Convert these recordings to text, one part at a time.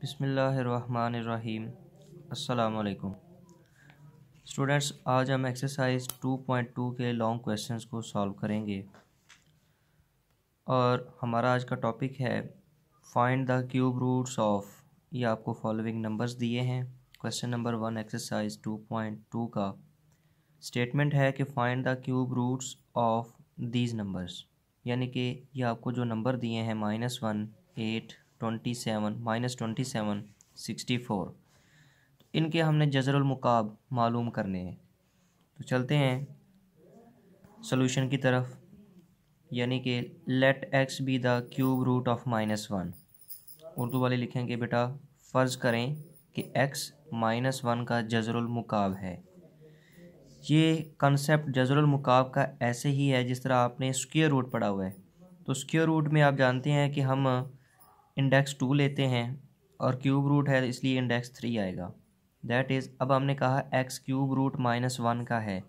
बिसमीम् अल्लाम स्टूडेंट्स आज हम एक्सरसाइज 2.2 के लॉन्ग क्वेश्चंस को सॉल्व करेंगे और हमारा आज का टॉपिक है find the cube roots of ये आपको फॉलोइंग नंबर्स दिए हैं क्वेश्चन नंबर वन एक्सरसाइज 2.2 का स्टेटमेंट है कि find the cube roots of these numbers यानी कि ये आपको जो नंबर दिए हैं minus one eight twenty seven minus twenty seven sixty four इनके हमने जजरमकाब मालूम करने हैं तो चलते हैं सोल्यूशन की तरफ यानी कि let x be the cube root of minus one Urdu वाले लिखेंगे बेटा फ़र्ज़ करें कि एक्स माइनस वन का जजरमकाब है ये कंसेप्ट जजरमकाब का ऐसे ही है जिस तरह आपने स्क्यर रूट पढ़ा हुआ है तो स्क्यर रूट में आप जानते हैं कि हम इंडेक्स टू लेते हैं और क्यूब रूट है इसलिए इंडेक्स थ्री आएगा दैट इज़ अब हमने कहा x cube root minus one का है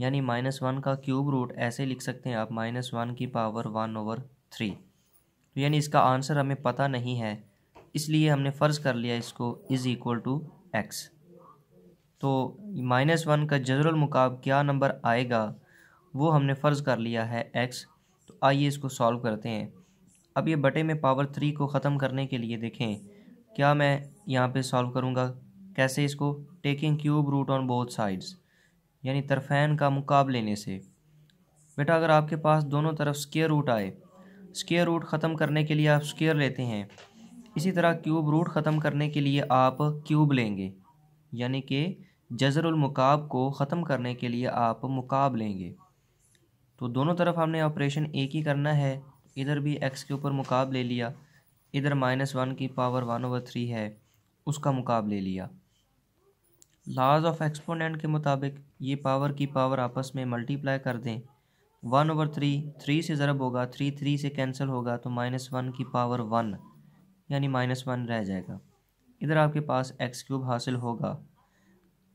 यानी माइनस वन का क्यूब रूट ऐसे लिख सकते हैं आप माइनस वन की पावर वन ओवर थ्री तो यानी इसका आंसर हमें पता नहीं है इसलिए हमने फ़र्ज़ कर लिया इसको इज़ इक्वल टू एक्स तो माइनस वन का जनरल मुकाब क्या नंबर आएगा वो हमने फ़र्ज़ कर लिया है एक्स तो आइए इसको सॉल्व करते हैं अब ये बटे में पावर थ्री को ख़त्म करने के लिए देखें क्या मैं यहाँ पे सॉल्व करूँगा कैसे इसको taking cube root on both sides यानी तरफैन का मुकाब लेने से बेटा अगर आपके पास दोनों तरफ स्केयर रूट आए स्केयर रूट ख़त्म करने के लिए आप स्केयर लेते हैं इसी तरह क्यूब रूट ख़त्म करने के लिए आप क्यूब लेंगे यानी कि जजरमकाब को ख़त्म करने के लिए आप मुकाब लेंगे तो दोनों तरफ हमने ऑपरेशन एक ही करना है इधर भी एक्स के ऊपर मुकाब ले लिया इधर माइनस वन की पावर वन ओवर थ्री है उसका मुकाब ले लिया लाज ऑफ एक्सपोनेंट के मुताबिक ये पावर की पावर आपस में मल्टीप्लाई कर दें वन ओवर थ्री थ्री से ज़रब होगा थ्री थ्री से कैंसिल होगा तो माइनस वन की पावर वन यानी माइनस वन रह जाएगा इधर आपके पास एक्स क्यूब हासिल होगा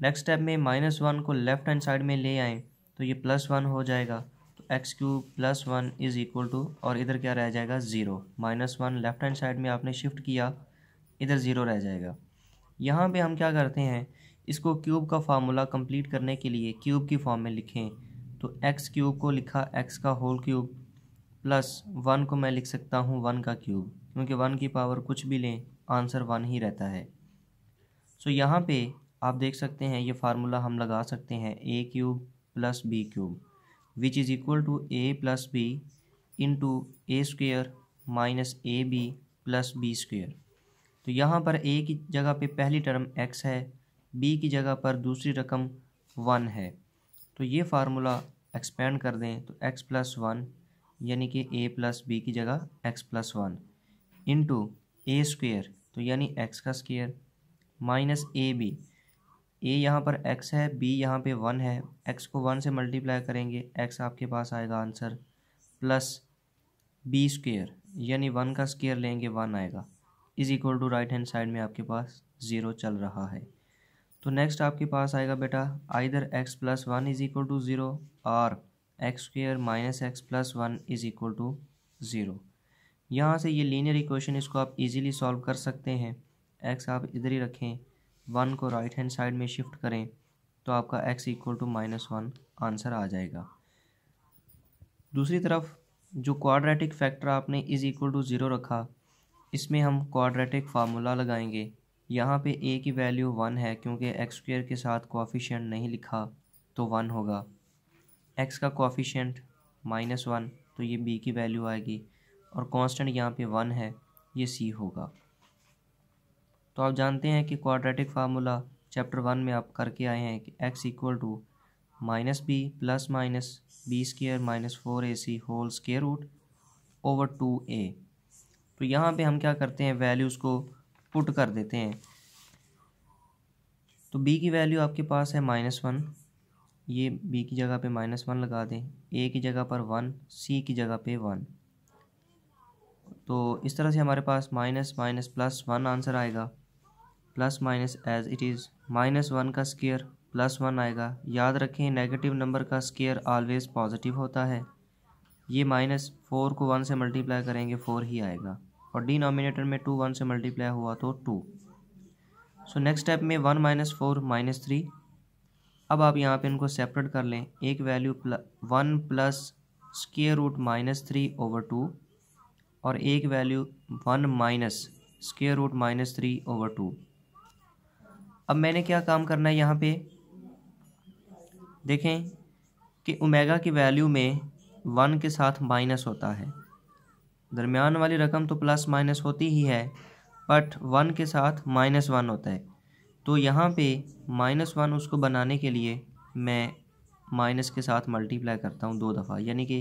नेक्स्ट स्टेप में माइनस वन को लेफ़्ट हैंड साइड में ले आएँ तो ये प्लस वन हो जाएगा x cube plus one is equal to और इधर क्या रह जाएगा zero minus one left hand side में आपने शिफ्ट किया इधर ज़ीरो रह जाएगा यहाँ पे हम क्या करते हैं इसको क्यूब का फार्मूला कंप्लीट करने के लिए क्यूब की फॉर्म में लिखें तो एक्स क्यूब को लिखा एक्स का होल क्यूब प्लस वन को मैं लिख सकता हूँ वन का क्यूब क्योंकि वन की पावर कुछ भी लें आंसर वन ही रहता है सो यहाँ पर आप देख सकते हैं ये फार्मूला हम लगा सकते हैं a cube plus b cube which is equal to a plus b into a square minus a b plus b square तो यहाँ पर ए की जगह पे पहली टर्म एक्स है बी की जगह पर दूसरी रकम वन है तो ये फार्मूला एक्सपेंड कर दें तो एक्स प्लस वन यानी कि ए प्लस बी की जगह x plus one into a square तो यानी एक्स का square minus a b a यहाँ पर एक्स है बी यहाँ पे वन है एक्स को वन से मल्टीप्लाई करेंगे एक्स आपके पास आएगा आंसर प्लस बी स्क्वेयर यानी वन का स्केयर लेंगे वन आएगा is equal to right hand side में आपके पास ज़ीरो चल रहा है तो नेक्स्ट आपके पास आएगा बेटा आइधर x plus one is equal to zero और x square minus x plus one is equal to zero यहाँ से ये लीनियर इक्वेशन इसको आप इजीली सॉल्व कर सकते हैं एक्स आप इधर ही रखें वन को राइट हैंड साइड में शिफ्ट करें तो आपका x equal to minus one answer आ जाएगा दूसरी तरफ जो क्वाड्रेटिक फैक्टर आपने इज़ इक्वल टू ज़ीरो रखा इसमें हम क्वाड्रेटिक फार्मूला लगाएंगे यहाँ पे ए की वैल्यू वन है क्योंकि एक्स स्क्र के साथ कॉफिशेंट नहीं लिखा तो वन होगा एक्स का कॉफिशेंट माइनस वन तो ये बी की वैल्यू आएगी और कांस्टेंट यहाँ पे वन है ये सी होगा तो आप जानते हैं कि क्वाड्रेटिक फार्मूला चैप्टर वन में आप करके आए हैं कि x equal to minus b plus minus b square minus four a c whole square root over two a तो यहाँ पे हम क्या करते हैं वैल्यूज़ को पुट कर देते हैं तो बी की वैल्यू आपके पास है माइनस वन ये बी की जगह पे माइनस वन लगा दें ए की जगह पर वन सी की जगह पे वन तो इस तरह से हमारे पास minus minus plus one answer आएगा plus minus as it is minus one का स्केयर प्लस वन आएगा याद रखें नेगेटिव नंबर का स्केयर ऑलवेज पॉजिटिव होता है ये माइनस फोर को वन से मल्टीप्लाई करेंगे फोर ही आएगा और डिनोमिनेटर में टू वन से मल्टीप्लाई हुआ तो टू सो नेक्स्ट स्टेप में one minus four minus three अब आप यहाँ पे इनको सेपरेट कर लें एक value plus one plus square root minus three over two और एक value one minus square root minus three over two अब मैंने क्या काम करना है यहाँ पे देखें कि ओमेगा की वैल्यू में वन के साथ माइनस होता है दरमियान वाली रकम तो प्लस माइनस होती ही है बट वन के साथ माइनस वन होता है तो यहाँ पे माइनस वन उसको बनाने के लिए मैं माइनस के साथ मल्टीप्लाई करता हूँ दो दफ़ा यानी कि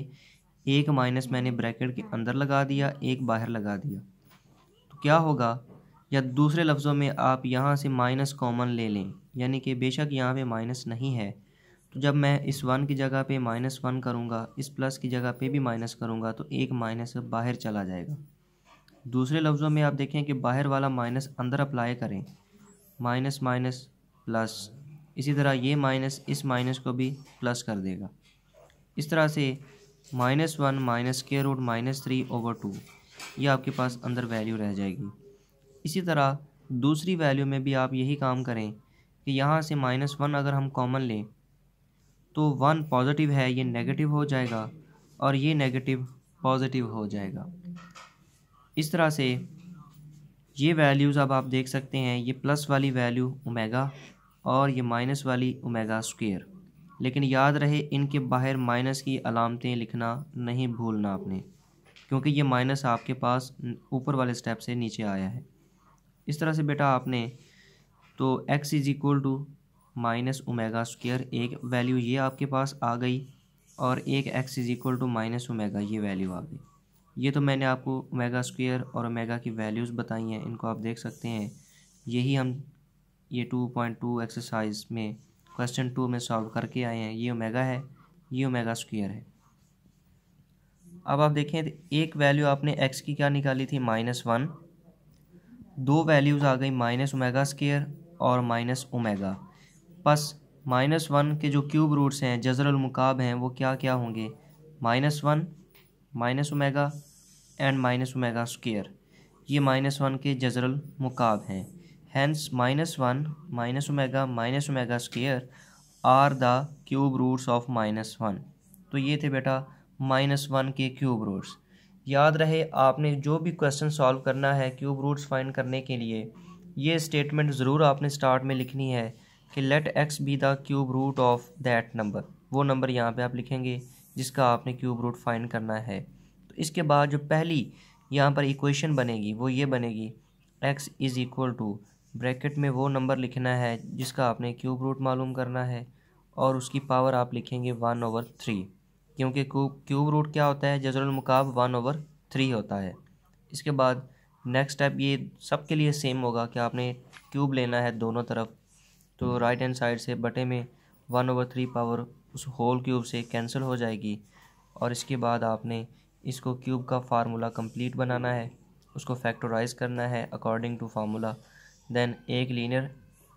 एक माइनस मैंने ब्रैकेट के अंदर लगा दिया एक बाहर लगा दिया तो क्या होगा या दूसरे लफ्ज़ों में आप यहाँ से माइनस कॉमन ले लें यानी कि बेशक यहाँ पे माइनस नहीं है तो जब मैं इस वन की जगह पे माइनस वन करूँगा इस प्लस की जगह पे भी माइनस करूँगा तो एक माइनस बाहर चला जाएगा दूसरे लफ्ज़ों में आप देखें कि बाहर वाला माइनस अंदर अप्लाई करें माइनस माइनस प्लस इसी तरह ये माइनस इस माइनस को भी प्लस कर देगा इस तरह से माइनस वन माइनस के root minus three over two ये आपके पास अंदर वैल्यू रह जाएगी इसी तरह दूसरी वैल्यू में भी आप यही काम करें कि यहाँ से माइनस वन अगर हम कॉमन लें तो वन पॉजिटिव है ये नेगेटिव हो जाएगा और ये नेगेटिव पॉजिटिव हो जाएगा इस तरह से ये वैल्यूज़ अब आप देख सकते हैं ये प्लस वाली वैल्यू ओमेगा और ये माइनस वाली ओमेगा स्क्वेयर लेकिन याद रहे इनके बाहर माइनस की अलामतें लिखना नहीं भूलना आपने क्योंकि ये माइनस आपके पास ऊपर वाले स्टेप से नीचे आया है इस तरह से बेटा आपने तो x is equal to minus omega square एक वैल्यू ये आपके पास आ गई और एक x is equal to minus omega ये वैल्यू आ गई ये तो मैंने आपको ओमेगा स्क्वेयर और ओमेगा की वैल्यूज़ बताई हैं इनको आप देख सकते हैं यही हम ये टू पॉइंट टू एक्सरसाइज में क्वेश्चन टू में सॉल्व करके आए हैं ये ओमेगा है ये ओमेगा स्क्वेयर है अब आप देखें एक वैल्यू आपने एक्स की क्या निकाली थी माइनस वन दो वैल्यूज़ आ गई माइनस ओमेगा स्केयर और माइनस ओमेगा बस माइनस वन के जो क्यूब रूट्स हैं जजरल मुकाब हैं वो क्या क्या होंगे minus one minus omega and minus omega square ये माइनस वन के जजरल मुकाब हैं hence minus one minus omega minus omega square are the cube roots of minus one तो ये थे बेटा माइनस वन के क्यूब रूट्स याद रहे आपने जो भी क्वेश्चन सॉल्व करना है क्यूब रूट्स फाइंड करने के लिए ये स्टेटमेंट ज़रूर आपने स्टार्ट में लिखनी है कि let x be the cube root of that number वो नंबर यहाँ पे आप लिखेंगे जिसका आपने क्यूब रूट फाइंड करना है तो इसके बाद जो पहली यहाँ पर इक्वेशन बनेगी वो ये बनेगी x is equal to bracket में वो नंबर लिखना है जिसका आपने क्यूब रूट मालूम करना है और उसकी पावर आप लिखेंगे वन ओवर थ्री क्योंकि क्यूब क्यूब रूट क्या होता है जजरल मुकाब वन ओवर थ्री होता है इसके बाद नेक्स्ट स्टेप ये सब के लिए सेम होगा कि आपने क्यूब लेना है दोनों तरफ तो राइट हैंड साइड से बटे में वन ओवर थ्री पावर उस होल क्यूब से कैंसिल हो जाएगी और इसके बाद आपने इसको क्यूब का फार्मूला कंप्लीट बनाना है उसको फैक्टराइज करना है अकॉर्डिंग टू फार्मूला देन एक लीनियर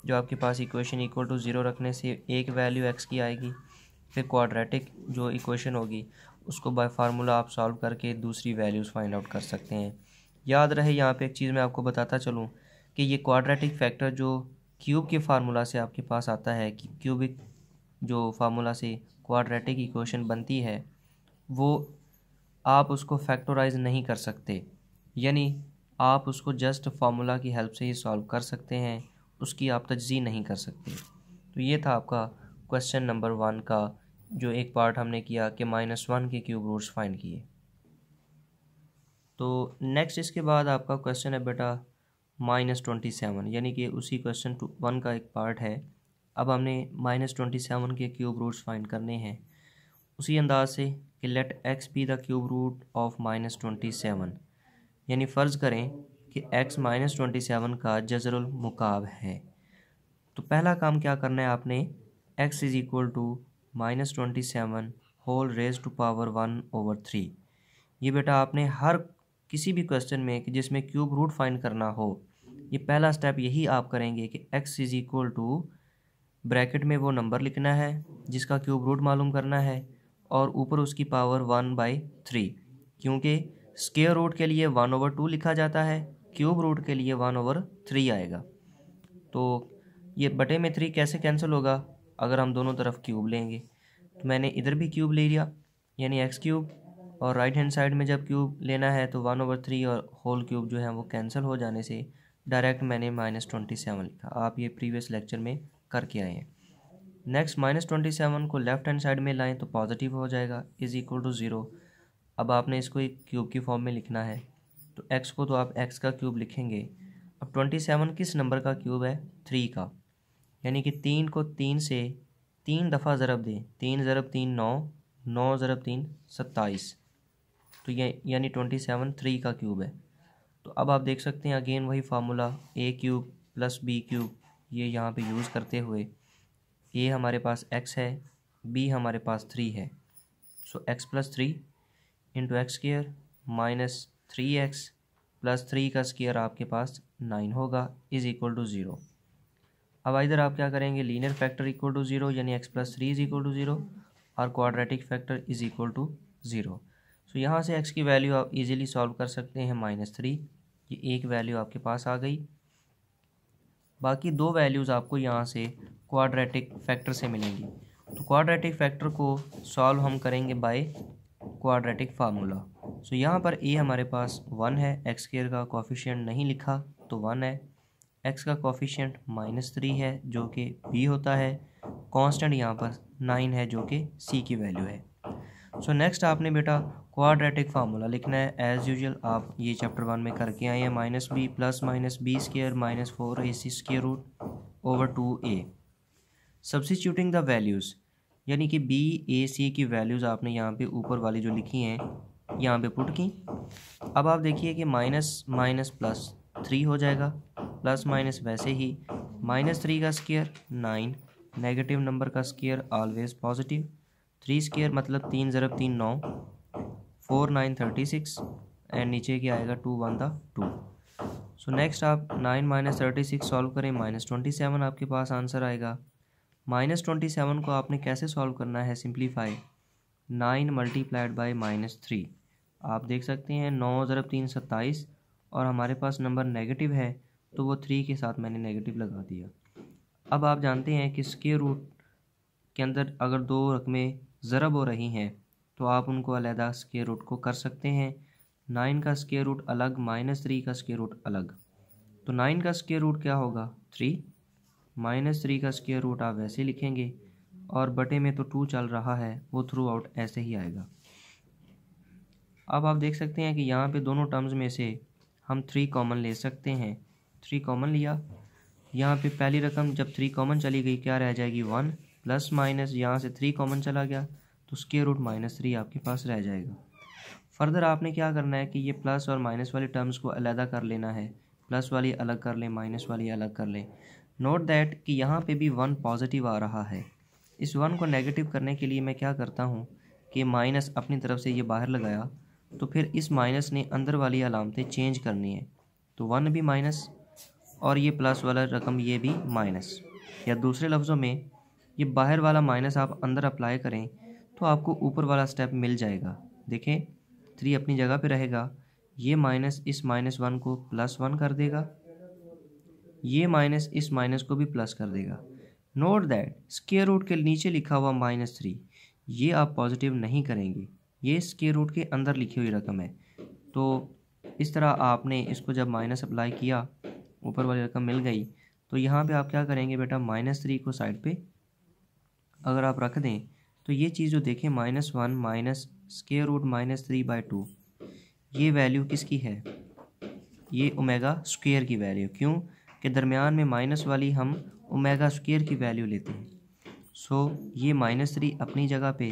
जो आपके पास इक्वेशन इक्वल टू ज़ीरो रखने से एक वैल्यू एक्स की आएगी फिर क्वाड्रेटिक जो इक्वेशन होगी उसको बाय फार्मूला आप सॉल्व करके दूसरी वैल्यूज़ फाइंड आउट कर सकते हैं याद रहे यहाँ पे एक चीज़ मैं आपको बताता चलूँ कि ये क्वाड्रेटिक फैक्टर जो क्यूब के फार्मूला से आपके पास आता है कि क्यूबिक जो फार्मूला से क्वाड्रेटिक इक्वेशन बनती है वो आप उसको फैक्टोराइज नहीं कर सकते यानी आप उसको जस्ट फार्मूला की हेल्प से ही सॉल्व कर सकते हैं उसकी आप तजी नहीं कर सकते तो ये था आपका क्वेश्चन नंबर वन का जो एक पार्ट हमने किया कि माइनस वन के क्यूब रूट्स फाइंड किए तो नेक्स्ट इसके बाद आपका क्वेश्चन है बेटा माइनस ट्वेंटी सेवन यानी कि उसी क्वेश्चन वन का एक पार्ट है अब हमने माइनस ट्वेंटी सेवन के क्यूब रूट्स फाइंड करने हैं उसी अंदाज से कि let x be the cube root of minus twenty seven यानी फ़र्ज़ करें कि एक्स माइनस ट्वेंटी सेवन का जजरुल मुकाब है तो पहला काम क्या करना है आपने x is equal to minus twenty seven whole raise to power one over three ये बेटा आपने हर किसी भी क्वेश्चन में कि जिसमें क्यूब रूट फाइंड करना हो ये पहला स्टेप यही आप करेंगे कि x is equal to bracket में वो नंबर लिखना है जिसका क्यूब रूट मालूम करना है और ऊपर उसकी पावर वन बाई थ्री क्योंकि स्केयर रूट के लिए वन ओवर टू लिखा जाता है क्यूब रूट के लिए वन ओवर थ्री आएगा तो ये बटे में थ्री कैसे कैंसिल होगा अगर हम दोनों तरफ क्यूब लेंगे तो मैंने इधर भी क्यूब ले लिया यानी एक्स क्यूब और राइट हैंड साइड में जब क्यूब लेना है तो वन ओवर थ्री और होल क्यूब जो है वो कैंसिल हो जाने से डायरेक्ट मैंने माइनस ट्वेंटी सेवन लिखा आप ये प्रीवियस लेक्चर में करके आए हैं नेक्स्ट माइनस ट्वेंटी सेवन को लेफ्ट हैंड साइड में लाएँ तो पॉजिटिव हो जाएगा इज़ इक्वल टू ज़ीरो अब आपने इसको एक क्यूब की फॉर्म में लिखना है तो एक्स को तो आप एक्स का क्यूब लिखेंगे अब ट्वेंटी सेवन किस नंबर का क्यूब है थ्री का यानी कि तीन को तीन से तीन दफ़ा ज़रब दें तीन ज़रब तीन नौ नौ ज़रब तीन सत्ताईस तो ये यानी ट्वेंटी सेवन थ्री का क्यूब है तो अब आप देख सकते हैं अगेन वही formula a cube plus b cube ये यहाँ पे यूज़ करते हुए ए हमारे पास एक्स है बी हमारे पास थ्री है so x plus three into x square minus three x plus three का स्केयर आपके पास नाइन होगा इज़ इक्वल टू ज़ीरो अब इधर आप क्या करेंगे linear factor equal to zero यानी x plus three is equal to zero और quadratic factor is equal to zero so यहाँ से एक्स की वैल्यू आप इजीली सॉल्व कर सकते हैं माइनस थ्री ये एक वैल्यू आपके पास आ गई बाकी दो वैल्यूज़ आपको यहाँ से क्वाड्रेटिक फैक्टर से मिलेंगी तो क्वाड्रेटिक फैक्टर को सॉल्व हम करेंगे बाय क्वाड्रेटिक फार्मूला सो यहाँ पर ए हमारे पास वन है एक्स केयर का कॉफिशियंट नहीं लिखा तो वन है एक्स का कॉफिशेंट माइनस थ्री है जो कि बी होता है कांस्टेंट यहाँ पर नाइन है जो कि सी की वैल्यू है सो so, नेक्स्ट आपने बेटा क्वाड्रेटिक फार्मूला लिखना है एज़ यूजल आप ये चैप्टर वन में करके आए हैं minus b plus minus b square minus four a c square root over two a substituting the values यानी कि बी ए सी की वैल्यूज़ आपने यहाँ पे ऊपर वाली जो लिखी हैं यहाँ पे पुट की अब आप देखिए कि माइनस माइनस प्लस थ्री हो जाएगा प्लस माइनस वैसे ही माइनस थ्री का स्केयर नाइन नेगेटिव नंबर का square always positive three square मतलब तीन ज़रब तीन नौ four nine thirty six and नीचे क्या आएगा two one the two so next आप nine minus thirty six solve करें माइनस ट्वेंटी सेवन आपके पास आंसर आएगा माइनस ट्वेंटी सेवन को आपने कैसे सॉल्व करना है simplify nine multiplied by minus three आप देख सकते हैं नौ ज़रब तीन सत्ताईस और हमारे पास नंबर नेगेटिव है तो वो थ्री के साथ मैंने नेगेटिव लगा दिया अब आप जानते हैं कि स्केयर रूट के अंदर अगर दो रकमें ज़रब हो रही हैं तो आप उनको अलहदा स्केयर रूट को कर सकते हैं नाइन का स्केयर रूट अलग माइनस थ्री का स्केयर रूट अलग तो नाइन का स्केयर रूट क्या होगा थ्री माइनस थ्री का स्केयर रूट आप वैसे लिखेंगे और बटे में तो टू चल रहा है वो थ्रू आउट ऐसे ही आएगा अब आप देख सकते हैं कि यहाँ पे दोनों टर्म्स में से हम थ्री कॉमन ले सकते हैं थ्री कॉमन लिया यहाँ पे पहली रकम जब थ्री कॉमन चली गई क्या रह जाएगी वन प्लस माइनस यहाँ से थ्री कॉमन चला गया तो स्केयर रूट माइनस थ्री आपके पास रह जाएगा फर्दर आपने क्या करना है कि ये प्लस और माइनस वाले टर्म्स को अलहदा कर लेना है प्लस वाली अलग कर लें माइनस वाली अलग कर लें नोट दैट कि यहाँ पे भी वन पॉजिटिव आ रहा है इस वन को नेगेटिव करने के लिए मैं क्या करता हूँ कि माइनस अपनी तरफ से ये बाहर लगाया तो फिर इस माइनस ने अंदर वाली अलामतें चेंज करनी है तो वन भी माइनस और ये प्लस वाला रकम ये भी माइनस या दूसरे लफ्ज़ों में ये बाहर वाला माइनस आप अंदर अप्लाई करें तो आपको ऊपर वाला स्टेप मिल जाएगा देखें थ्री अपनी जगह पे रहेगा ये माइनस इस माइनस वन को प्लस वन कर देगा ये माइनस इस माइनस को भी प्लस कर देगा नोट दैट स्केयर रूट के नीचे लिखा हुआ माइनस थ्री ये आप पॉजिटिव नहीं करेंगे ये स्केयर रूट के अंदर लिखी हुई रकम है तो इस तरह आपने इसको जब माइनस अप्लाई किया ऊपर वाली रकम मिल गई तो यहाँ पे आप क्या करेंगे बेटा माइनस थ्री को साइड पे अगर आप रख दें तो ये चीज़ जो देखें minus one minus square root minus three by two ये वैल्यू किसकी है ये ओमेगा स्क्वेयर की वैल्यू क्यों के दरमियान में माइनस वाली हम ओमेगा स्क्वेयर की वैल्यू लेते हैं सो so, ये माइनस थ्री अपनी जगह पे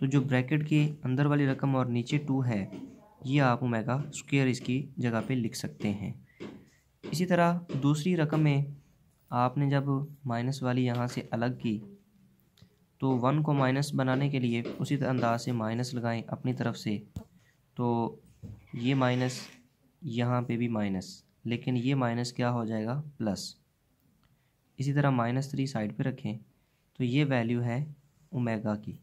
तो जो ब्रैकेट के अंदर वाली रकम और नीचे टू है ये आप ओमेगा स्क्वेयर इसकी जगह पे लिख सकते हैं इसी तरह दूसरी रकम में आपने जब माइनस वाली यहाँ से अलग की तो वन को माइनस बनाने के लिए उसी अंदाज से माइनस लगाएं अपनी तरफ से तो ये माइनस यहाँ पे भी माइनस लेकिन ये माइनस क्या हो जाएगा प्लस इसी तरह माइनस थ्री साइड पे रखें तो ये वैल्यू है ओमेगा की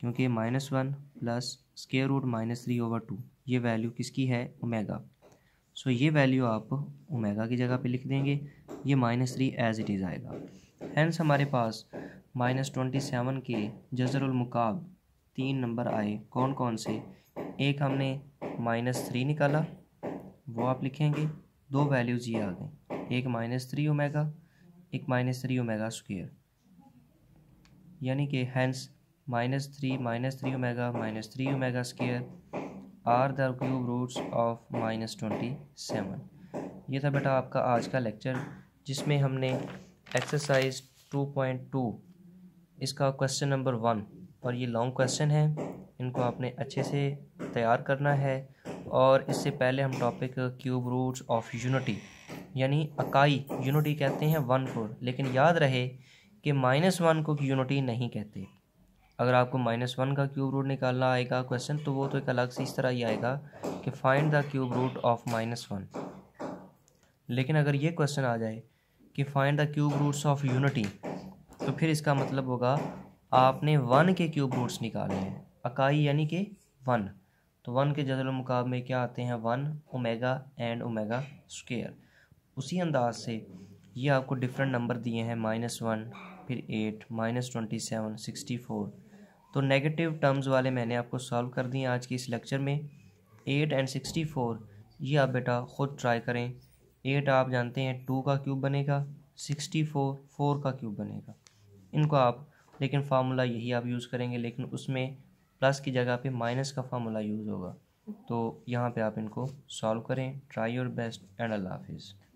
क्योंकि minus one plus square root minus three over two ये वैल्यू किसकी है ओमेगा सो ये वैल्यू आप ओमेगा की जगह पे लिख देंगे ये minus three as it is आएगा हैंस हमारे पास माइनस ट्वेंटी सेवन के जजरमकाब तीन नंबर आए कौन कौन से एक हमने माइनस थ्री निकाला वो आप लिखेंगे दो वैल्यूज़ ये आ गए एक माइनस थ्री ओमेगा एक माइनस थ्री ओमेगा स्क्वेयर यानी कि hence minus three minus three omega minus three omega square are the cube roots of minus twenty seven ये था बेटा आपका आज का लेक्चर जिसमें हमने एक्सरसाइज टू पॉइंट टू इसका क्वेश्चन नंबर वन और ये लॉन्ग क्वेश्चन है इनको आपने अच्छे से तैयार करना है और इससे पहले हम topic cube roots of unity यानी अकाई यूनिटी कहते हैं वन को लेकिन याद रहे कि माइनस वन को यूनिटी नहीं कहते अगर आपको माइनस वन का क्यूब रूट निकालना आएगा क्वेश्चन तो वो तो एक अलग से इस तरह ही आएगा कि find the cube root of minus one लेकिन अगर ये क्वेश्चन आ जाए कि find the cube roots of unity तो फिर इसका मतलब होगा आपने वन के क्यूब रूट्स निकाले हैं अकाई यानी कि वन तो वन के जजल मुकाब में क्या आते हैं one omega and omega square उसी अंदाज से ये आपको डिफरेंट नंबर दिए हैं माइनस वन फिर eight minus twenty seven sixty four तो नेगेटिव टर्म्स वाले मैंने आपको सॉल्व कर दिए आज की इस लेक्चर में एट एंड सिक्सटी फोर ये आप बेटा ख़ुद ट्राई करें एट आप जानते हैं टू का क्यूब बनेगा सिक्सटी फोर फोर का क्यूब बनेगा इनको आप लेकिन फार्मूला यही आप यूज़ करेंगे लेकिन उसमें प्लस की जगह पे माइनस का फार्मूला यूज़ होगा तो यहाँ पे आप इनको सॉल्व करें ट्राई योर बेस्ट एंड अल्लाह हाफिज़